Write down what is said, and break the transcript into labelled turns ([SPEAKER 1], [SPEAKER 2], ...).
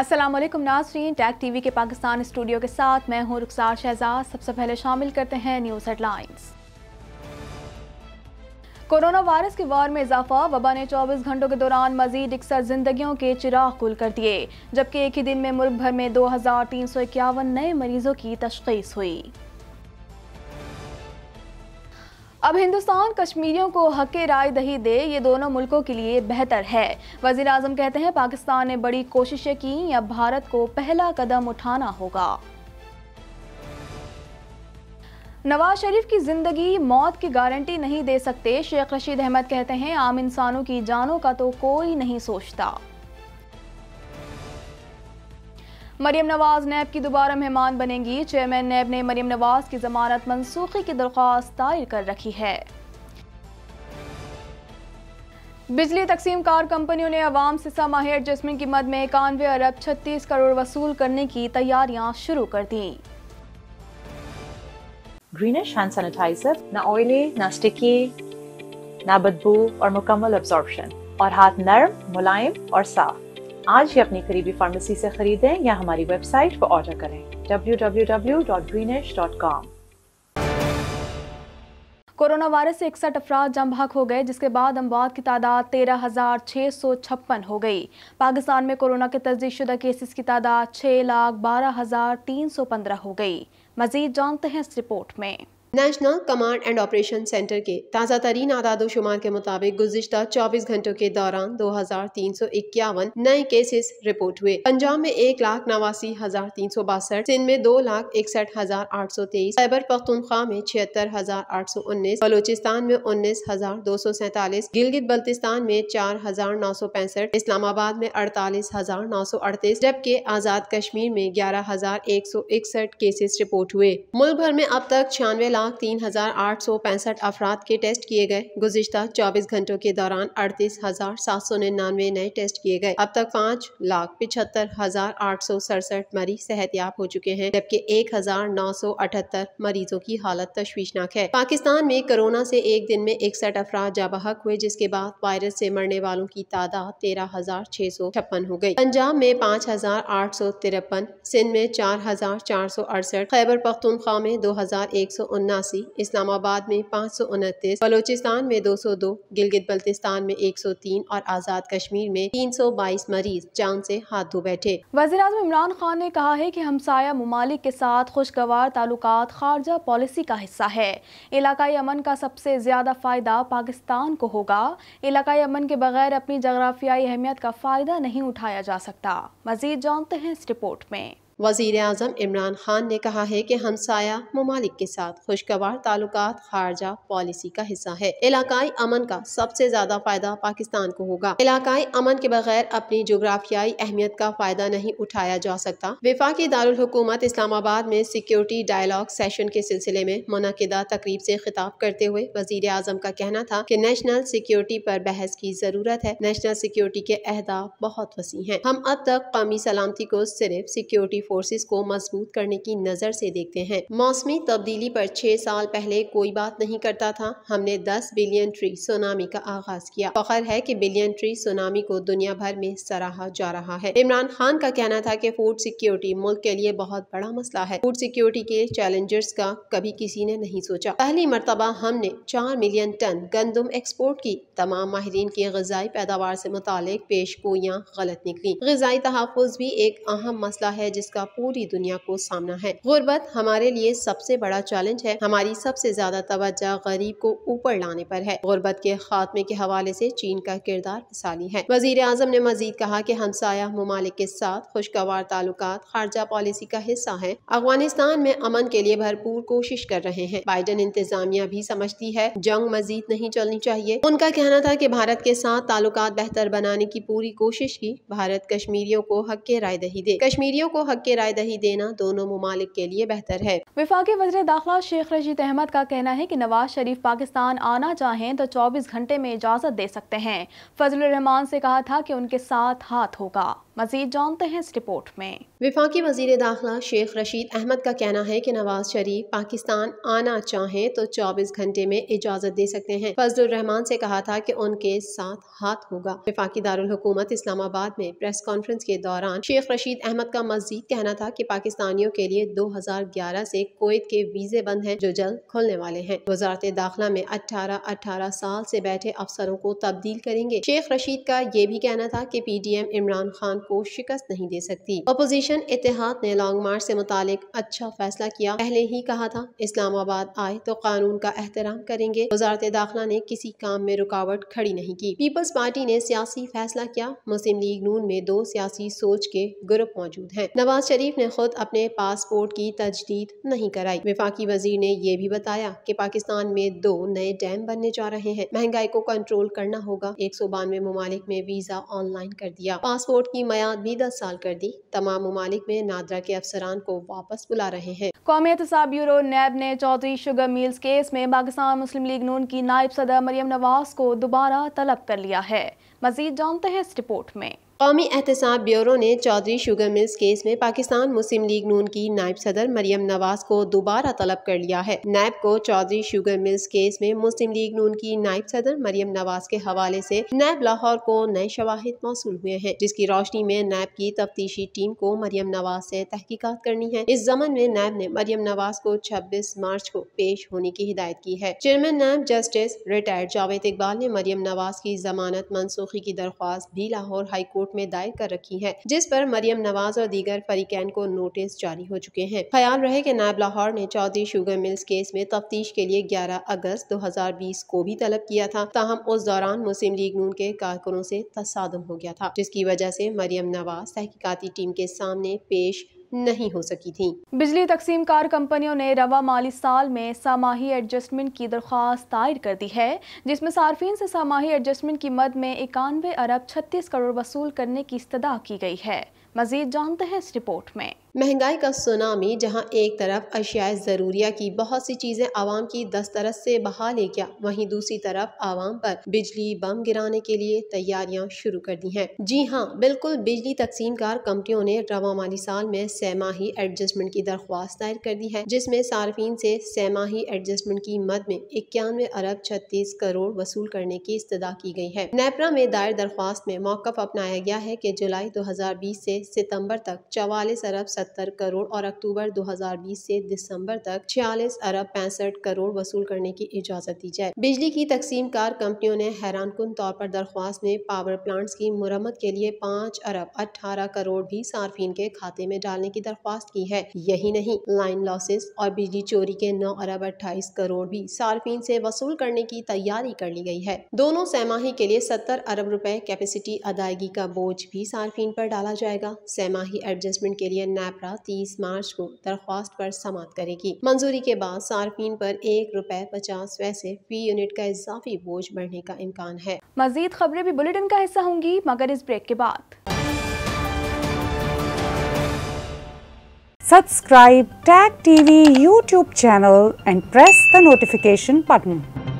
[SPEAKER 1] असलम नाजरीन tag TV के Pakistan studio के साथ मैं हूं रुखसार शहजाद सबसे पहले शामिल करते हैं न्यूज़ हेडलाइंस कोरोना वायरस की वार में इजाफा वबा ने 24 घंटों के दौरान मजीद इकसठ जिंदगियों के चिराग गुल कर दिए जबकि एक ही दिन में मुल्क भर में दो नए मरीजों की तशखीस हुई अब हिंदुस्तान कश्मीरियों को हक राय दही दे ये दोनों मुल्कों के लिए बेहतर है वजीर अजम कहते हैं पाकिस्तान ने बड़ी कोशिशें की अब भारत को पहला कदम उठाना होगा नवाज शरीफ की ज़िंदगी मौत की गारंटी नहीं दे सकते शेख रशीद अहमद कहते हैं आम इंसानों की जानों का तो कोई नहीं सोचता मरीम नवाज नैब की दोबारा मेहमान बनेंगी चेयरमैन नैब ने मरीम नवाज की जमानत मनसूखी की दरख्वास्त दायर कर रखी है बिजली तकसीम कार कंपनियों ने आवाम से समाही एडजस्टमेंट की मद में इक्यानवे अरब छत्तीस करोड़ वसूल करने की तैयारियां शुरू कर दी
[SPEAKER 2] ग्रीनिश हैंड सैनिटाइजर ना ऑयली ना स्टिकी ना बदबू और मुकम्मल अब्जॉर्प्शन और हाथ नरम मुलायम और साफ आज ही अपनी करीबी फार्मेसी से खरीदें या हमारी वेबसाइट पर ऑर्डर करें www.greenish.com
[SPEAKER 1] कोरोना वायरस से इकसठ अफराद जम भाग हो गए जिसके बाद अमवात की तादाद तेरह हज़ार छः सौ छप्पन हो गई पाकिस्तान में कोरोना के तस्दीक शुदा केसेस की तादाद छः लाख बारह हज़ार तीन सौ पंद्रह हो गई मजीद जानते हैं इस रिपोर्ट में national
[SPEAKER 2] command and operation centre के ताज़ा तरीन आदादोशुमार के मुताबिक गुजशत 24 घंटों के दौरान दो हज़ार तीन सौ इक्यावन नए केसेस रिपोर्ट हुए पंजाब में एक लाख नवासी हज़ार तीन सौ बासठ सिंध में दो लाख इकसठ हज़ार आठ सौ तेईस खैबर पख्तनख्वा में छिहत्तर हज़ार आठ सौ उन्नीस बलोचिस्तान में उन्नीस हज़ार दो सौ सैतालीस गिलगित बल्तिस्तान में चार हज़ार नौ सौ पैंसठ इस्लामाबाद में अड़तालीस हज़ार नौ सौ अड़तीस जबकि आज़ाद कश्मीर में ग्यारह हज़ार एक सौ इकसठ केसेस रिपोर्ट हुए मुल्क भर में अब तक छियानवे लाख लाख तीन हज़ार आठ सौ पैंसठ अफराद के टेस्ट किए गए गुजशत चौबीस घंटों के दौरान अड़तीस हज़ार सात सौ निन्यानवे नए टेस्ट किए गए अब तक पाँच लाख पिछहत्तर हज़ार आठ सौ सड़सठ मरीज सेहतियाब हो चुके हैं जबकि एक हज़ार नौ सौ अठहत्तर मरीजों की हालत तशवीशनाक है पाकिस्तान में कोरोना से एक दिन में इकसठ अफराद जाबहक हुए जिसके बाद वायरस से मरने वालों की तादाद तेरह हजार छह सौ छप्पन हो गई पंजाब में पाँच हजार आठ सौ तिरपन सिंध में चार हजार चार सौ अड़सठ खैबर पख्तूनख्वा में दो हजार एक सौ उन्नीस उनासी इस्लामाबाद में पाँच सौ उनतीस बलोचिस्तान में दो सौ दो गिलगित बल्तिस्तान में एक सौ तीन और आज़ाद कश्मीर में तीन सौ बाईस मरीज जान से हाथ धो बैठे वजीर अजम इमरान खान ने
[SPEAKER 1] कहा है की हमसाया ममालिक के साथ खुशगवार ताल्लुक खारजा पॉलिसी का हिस्सा है इलाकाई अमन का सबसे ज्यादा फायदा पाकिस्तान को होगा इलाकाई अमन के बगैर अपनी जगराफियाई अहमियत का फायदा नहीं उठाया जा सकता मजीद जानते हैं इस रिपोर्ट में
[SPEAKER 2] वजीर अजम इमरान खान ने कहा है कि हमसाया ममालिक के साथ खुशगवार ताल्लुक खारजा पॉलिसी का हिस्सा है इलाकई अमन का सबसे ज्यादा फायदा पाकिस्तान को होगा इलाकाई अमन के बगैर अपनी जोग्राफियाई अहमियत का फायदा नहीं उठाया जा सकता की दारकूमत इस्लामाबाद में सिक्योरिटी डायलॉग सेशन के सिलसिले में मुनदा तकरीब ऐसी खिताब करते हुए वजीर अजम का कहना था की नेशनल सिक्योरिटी आरोप बहस की जरूरत है नेशनल सिक्योरिटी के अहदाफ बहुत वसी है हम अब तक कौमी सलामती को सिर्फ सिक्योरिटी फोर्सेस को मजबूत करने की नज़र से देखते हैं मौसमी तब्दीली पर छह साल पहले कोई बात नहीं करता था हमने दस बिलियन ट्री सुनामी का आगाज किया फखर है की बिलियन ट्री सुनामी को दुनिया भर में सराहा जा रहा है इमरान खान का कहना था की फूड सिक्योरिटी मुल्क के लिए बहुत बड़ा मसला है फूड सिक्योरिटी के चैलेंजर्स का कभी किसी ने नहीं सोचा पहली मरतबा हमने चार मिलियन टन गंदम एक्सपोर्ट की तमाम माहरीन की गजाई पैदावार ऐसी मुतल पेश गलत निकली गजाई तहफ़ भी एक अहम मसला है जिस जिसका पूरी दुनिया को सामना है गुर्बत हमारे लिए सबसे बड़ा चैलेंज है हमारी सबसे ज्यादा तवज्जा गरीब को ऊपर लाने पर है गुर्बत के खात्मे के हवाले से चीन का किरदार मिसाली है वजीर अजम ने मजीद कहा की हमसाया ममालिक के साथ खुशगवार ताल्लुक खारजा पॉलिसी का हिस्सा है अफगानिस्तान में अमन के लिए भरपूर कोशिश कर रहे हैं बाइडन इंतजामिया भी समझती है जंग मजीद नहीं चलनी चाहिए उनका कहना था की भारत के साथ ताल्लुक बेहतर बनाने की पूरी कोशिश की भारत कश्मीरियों को हक के राय दही दे कश्मीरियों को हक
[SPEAKER 1] के राय दही देना दोनों ममालिक के लिए बेहतर है विफाक वजर दाखिला शेख रशीद अहमद का कहना है की नवाज शरीफ पाकिस्तान आना चाहें तो चौबीस घंटे में इजाजत दे सकते हैं रहमान से कहा था की उनके साथ हाथ होगा मजीद जानते हैं इस रिपोर्ट में विफाकी
[SPEAKER 2] वजीर दाखिला शेख रशीद अहमद का कहना है की नवाज शरीफ पाकिस्तान आना चाहें तो चौबीस घंटे में इजाजत दे सकते हैं फजल रहमान से कहा था की उनके साथ हाथ होगा विफाकी दारकूमत इस्लामाबाद में प्रेस कॉन्फ्रेंस के दौरान शेख रशीद अहमद का मजीद कहना था कि पाकिस्तानियों के लिए 2011 से कोयत के वीजे बंद हैं जो जल्द खुलने वाले हैं वजारत दाखिला में 18 18 साल से बैठे अफसरों को तब्दील करेंगे शेख रशीद का ये भी कहना था कि पीडीएम इमरान खान को शिकस्त नहीं दे सकती अपोजिशन इतिहाद ने लॉन्ग मार्च से मुतालिक अच्छा फैसला किया पहले ही कहा था इस्लामाबाद आए तो कानून का एहतराम करेंगे वजारत दाखिला ने किसी काम में रुकावट खड़ी नहीं की पीपल्स पार्टी ने सियासी फैसला किया मुस्लिम लीग नून में दो सियासी सोच के ग्रुप मौजूद है नवाज नवाज शरीफ ने खुद अपने पासपोर्ट की तजदीद नहीं कराई विफाकी वजीर ने यह भी बताया कि पाकिस्तान में दो नए डैम बनने जा रहे हैं महंगाई को कंट्रोल करना होगा एक सौ बानवे ममालिक में वीजा ऑनलाइन कर दिया पासपोर्ट की मैद भी दस साल कर दी तमाम ममालिक में नादरा के अफसरान को वापस बुला रहे हैं
[SPEAKER 1] कौमी एहतसाब ब्यूरो नैब ने चौधरी शुगर मिल्स केस में पाकिस्तान मुस्लिम लीग नून की नायब सदर मरियम नवाज को दोबारा तलब कर लिया है मजीद जानते हैं इस रिपोर्ट में
[SPEAKER 2] कौमी एहतसाब ब्यूरो ने चौधरी शुगर मिल्स केस में पाकिस्तान मुस्लिम लीग नून की नायब सदर मरियम नवाज को दोबारा तलब कर लिया है नायब को चौधरी शुगर मिल्स केस में मुस्लिम लीग नून की नायब सदर मरियम नवाज के हवाले से नायब लाहौर को नए शवाहिद मौसू हुए हैं जिसकी रोशनी में नायब की तफ्तीशी टीम को मरियम नवाज से तहकीक़त करनी है इस जमन में नायब ने मरियम नवाज को छब्बीस मार्च को पेश होने की हिदायत की है चेयरमैन नायब जस्टिस रिटायर्ड जावेद इकबाल ने मरियम नवाज की जमानत मनसूखी की दरख्वास्त भी लाहौर हाईकोर्ट कोर्ट में दायर कर रखी है जिस पर मरियम नवाज और दीगर फरीकैन को नोटिस जारी हो चुके हैं ख्याल रहे की नायब लाहौर ने चौधरी शुगर मिल्स केस में तफ्तीश के लिए ग्यारह अगस्त दो हजार बीस को भी तलब किया था ताहम उस दौरान मुस्लिम लीग नून के कारकुनों से तसादम हो गया था जिसकी वजह से मरियम नवाज तहकीकती टीम के सामने पेश नहीं हो सकी थी
[SPEAKER 1] बिजली तकसीम कार कंपनियों ने रवा माली साल में सामाही एडजस्टमेंट की दरख्वास्त दायर कर दी है जिसमें सार्फिन से सामाही एडजस्टमेंट की मद में इक्यानवे अरब छत्तीस करोड़ वसूल करने की इस्तः की गई है मजीद जानते हैं इस रिपोर्ट में
[SPEAKER 2] महंगाई का सुनामी जहां एक तरफ अशियाए ज़रूरिया की बहुत सी चीज़ें आवाम की दस्तरस से बहा ले गया वहीं दूसरी तरफ आवाम पर बिजली बम गिराने के लिए तैयारियां शुरू कर दी हैं जी हां बिल्कुल बिजली तकसीमकार कंपनियों ने रवा माली साल में सैमाही एडजस्टमेंट की दरख्वास्त दायर कर दी है जिसमें सार्फिन से सैमाही एडजस्टमेंट की मद में इक्यानवे अरब छत्तीस करोड़ वसूल करने की इस्तः की गई है नेपरा में दायर दरख्वास्त में मौकफ अपनाया गया है की जुलाई दो हज़ार बीस से सितम्बर तक चवालीस अरब सत्तर करोड़ और अक्टूबर 2020 से दिसंबर तक छियालीस अरब पैंसठ करोड़ वसूल करने की इजाज़त दी जाए बिजली की तकसीम कार कंपनियों ने हैरान कन तौर पर दरख्वास्त में पावर प्लांट्स की मुरम्मत के लिए पाँच अरब अठारह करोड़ भी सार्फिन के खाते में डालने की दरख्वास्त की है यही नहीं लाइन लॉसेस और बिजली चोरी के नौ अरब अट्ठाईस करोड़ भी सार्फिन से वसूल करने की तैयारी कर ली गई है दोनों सहमाही के लिए सत्तर अरब रुपए कैपेसिटी अदायगी का बोझ भी सार्फिन पर डाला जाएगा सहमाही एडजस्टमेंट के लिए नैब मैप्रा तीस मार्च को दरख्वास्त पर समाप्त करेगी मंजूरी के बाद सार्फिन पर एक रुपए पचास पैसे फी यूनिट का इजाफी बोझ बढ़ने का इम्कान है
[SPEAKER 1] मजीद खबरें भी बुलेटिन का हिस्सा होंगी मगर इस ब्रेक के बाद Subscribe Tag TV YouTube channel and press the notification button.